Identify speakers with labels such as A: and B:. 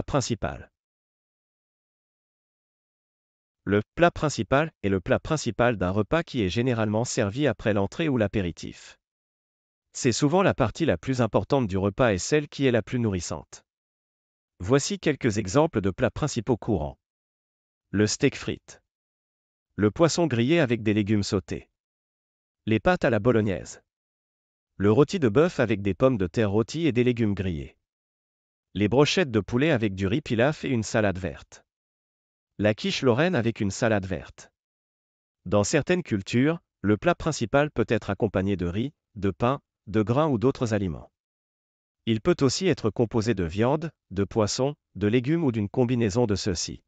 A: principal. Le plat principal est le plat principal d'un repas qui est généralement servi après l'entrée ou l'apéritif. C'est souvent la partie la plus importante du repas et celle qui est la plus nourrissante. Voici quelques exemples de plats principaux courants. Le steak frites. Le poisson grillé avec des légumes sautés. Les pâtes à la bolognaise. Le rôti de bœuf avec des pommes de terre rôties et des légumes grillés les brochettes de poulet avec du riz pilaf et une salade verte. La quiche lorraine avec une salade verte. Dans certaines cultures, le plat principal peut être accompagné de riz, de pain, de grains ou d'autres aliments. Il peut aussi être composé de viande, de poisson, de légumes ou d'une combinaison de ceux-ci.